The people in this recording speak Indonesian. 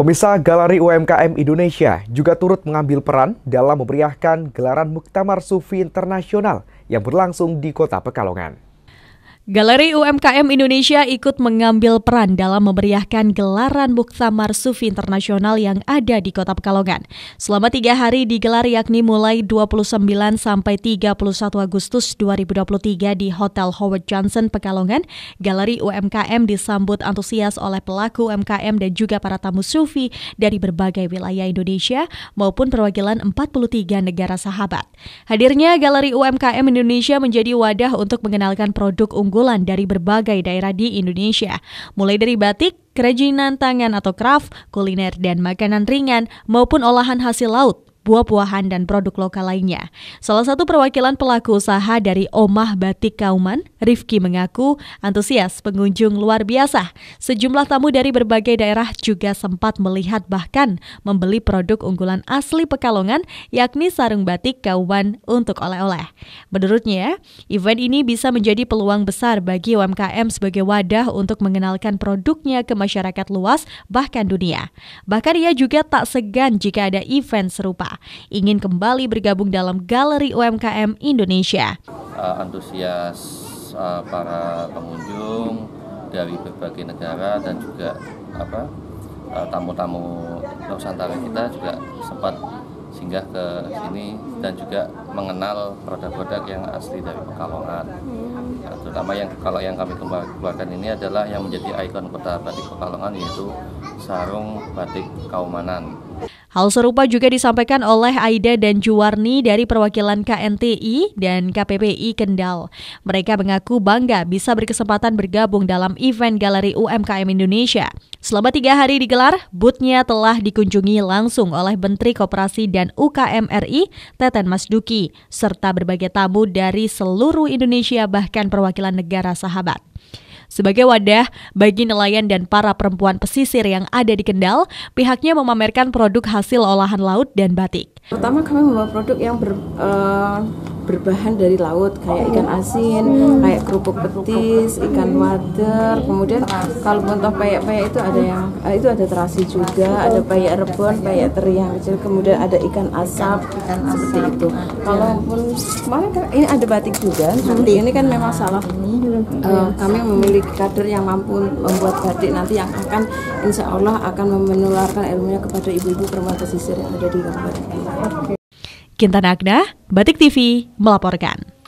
Pemirsa Galeri UMKM Indonesia juga turut mengambil peran dalam memeriahkan gelaran Muktamar Sufi Internasional yang berlangsung di kota Pekalongan. Galeri UMKM Indonesia ikut mengambil peran dalam memeriahkan gelaran Muktamar Sufi Internasional yang ada di Kota Pekalongan. Selama tiga hari digelar yakni mulai 29 sampai 31 Agustus 2023 di Hotel Howard Johnson Pekalongan. Galeri UMKM disambut antusias oleh pelaku UMKM dan juga para tamu Sufi dari berbagai wilayah Indonesia maupun perwakilan 43 negara sahabat. Hadirnya Galeri UMKM Indonesia menjadi wadah untuk mengenalkan produk unggul unggulan dari berbagai daerah di Indonesia, mulai dari batik, kerajinan tangan atau craft, kuliner dan makanan ringan, maupun olahan hasil laut buah-buahan dan produk lokal lainnya. Salah satu perwakilan pelaku usaha dari Omah Batik Kauman, Rifki mengaku antusias pengunjung luar biasa. Sejumlah tamu dari berbagai daerah juga sempat melihat bahkan membeli produk unggulan asli Pekalongan yakni sarung batik Kauman untuk oleh-oleh. Menurutnya, event ini bisa menjadi peluang besar bagi UMKM sebagai wadah untuk mengenalkan produknya ke masyarakat luas bahkan dunia. Bahkan ia juga tak segan jika ada event serupa ingin kembali bergabung dalam Galeri UMKM Indonesia. Uh, antusias uh, para pengunjung dari berbagai negara dan juga apa eh, tamu-tamu Nusantara kita juga sempat singgah ke sini dan juga mengenal produk-produk yang asli dari Pekalongan. Nah, terutama yang kalau yang kami kembangkan ini adalah yang menjadi ikon kota batik Pekalongan yaitu sarung batik Kaumanan. Hal serupa juga disampaikan oleh Aida dan Juwarni dari perwakilan KNTI dan KPPI Kendal. Mereka mengaku bangga bisa berkesempatan bergabung dalam event Galeri UMKM Indonesia. Selama tiga hari digelar, boothnya telah dikunjungi langsung oleh Menteri Koperasi dan UKM RI, Teten Mas Duki serta berbagai tamu dari seluruh Indonesia bahkan perwakilan negara sahabat. Sebagai wadah bagi nelayan dan para perempuan pesisir yang ada di Kendal, pihaknya memamerkan produk hasil olahan laut dan batik. Pertama kami membawa produk yang ber, uh, berbahan dari laut kayak ikan asin, kayak kerupuk petis, ikan water Kemudian kalau contoh payak-payak itu ada yang eh, itu ada terasi juga, ada payak rebon, payak teri yang kecil, kemudian ada ikan asap ikan seperti itu. Kalaupun kemarin kan ini ada batik juga. Nanti ini kan memang salah eh, kami memiliki kader yang mampu membuat batik nanti yang akan insya Allah akan menularkan ilmunya kepada ibu-ibu perempuan pesisir yang ada di kabupaten. Kintan Agda, Batik TV melaporkan.